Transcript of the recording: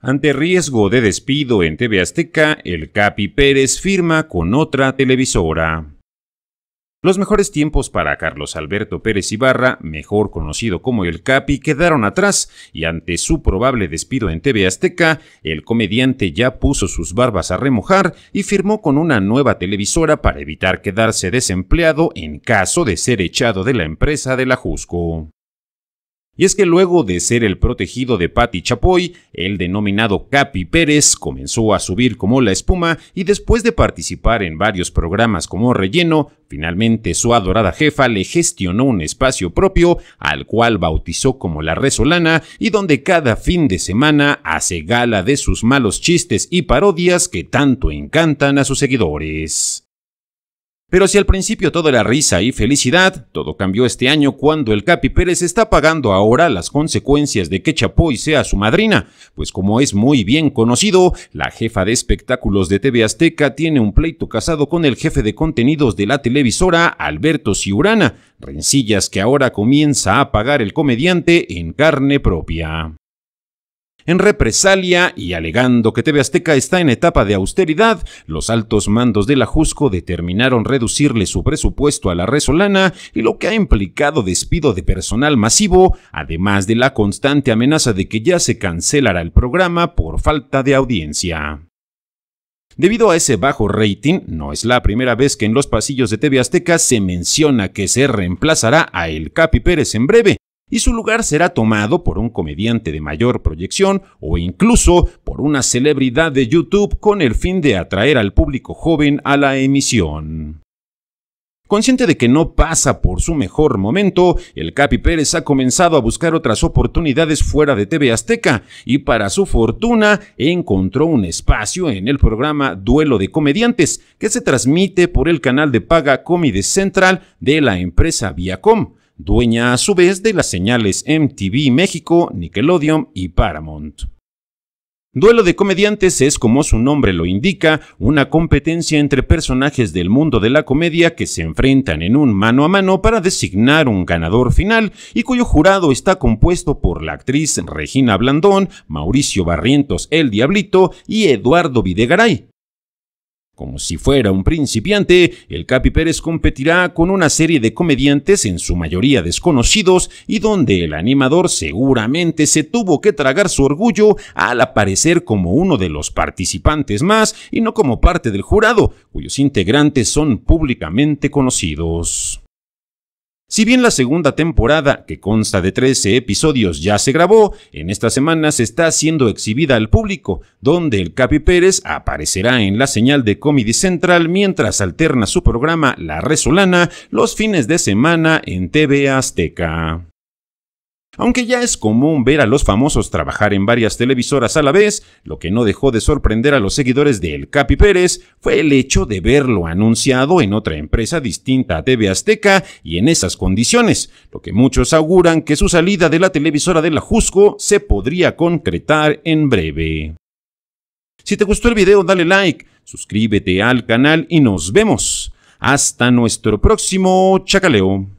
Ante riesgo de despido en TV Azteca, el Capi Pérez firma con otra televisora. Los mejores tiempos para Carlos Alberto Pérez Ibarra, mejor conocido como el Capi, quedaron atrás y ante su probable despido en TV Azteca, el comediante ya puso sus barbas a remojar y firmó con una nueva televisora para evitar quedarse desempleado en caso de ser echado de la empresa de la Jusco. Y es que luego de ser el protegido de Patti Chapoy, el denominado Capi Pérez comenzó a subir como la espuma y después de participar en varios programas como relleno, finalmente su adorada jefa le gestionó un espacio propio al cual bautizó como La Resolana y donde cada fin de semana hace gala de sus malos chistes y parodias que tanto encantan a sus seguidores. Pero si al principio todo era risa y felicidad, todo cambió este año cuando el Capi Pérez está pagando ahora las consecuencias de que Chapoy sea su madrina, pues como es muy bien conocido, la jefa de espectáculos de TV Azteca tiene un pleito casado con el jefe de contenidos de la televisora, Alberto Ciurana, rencillas que ahora comienza a pagar el comediante en carne propia. En represalia y alegando que TV Azteca está en etapa de austeridad, los altos mandos de la Jusco determinaron reducirle su presupuesto a la resolana y lo que ha implicado despido de personal masivo, además de la constante amenaza de que ya se cancelará el programa por falta de audiencia. Debido a ese bajo rating, no es la primera vez que en los pasillos de TV Azteca se menciona que se reemplazará a El Capi Pérez en breve, y su lugar será tomado por un comediante de mayor proyección o incluso por una celebridad de YouTube con el fin de atraer al público joven a la emisión. Consciente de que no pasa por su mejor momento, el Capi Pérez ha comenzado a buscar otras oportunidades fuera de TV Azteca y para su fortuna encontró un espacio en el programa Duelo de Comediantes que se transmite por el canal de paga Comedy Central de la empresa Viacom dueña a su vez de las señales MTV México, Nickelodeon y Paramount. Duelo de comediantes es, como su nombre lo indica, una competencia entre personajes del mundo de la comedia que se enfrentan en un mano a mano para designar un ganador final y cuyo jurado está compuesto por la actriz Regina Blandón, Mauricio Barrientos El Diablito y Eduardo Videgaray. Como si fuera un principiante, el Capi Pérez competirá con una serie de comediantes, en su mayoría desconocidos, y donde el animador seguramente se tuvo que tragar su orgullo al aparecer como uno de los participantes más y no como parte del jurado, cuyos integrantes son públicamente conocidos. Si bien la segunda temporada, que consta de 13 episodios, ya se grabó, en esta semana se está siendo exhibida al público, donde el Capi Pérez aparecerá en la señal de Comedy Central mientras alterna su programa La Resolana los fines de semana en TV Azteca. Aunque ya es común ver a los famosos trabajar en varias televisoras a la vez, lo que no dejó de sorprender a los seguidores de El Capi Pérez fue el hecho de verlo anunciado en otra empresa distinta a TV Azteca y en esas condiciones, lo que muchos auguran que su salida de la televisora de la Jusco se podría concretar en breve. Si te gustó el video dale like, suscríbete al canal y nos vemos. Hasta nuestro próximo chacaleo.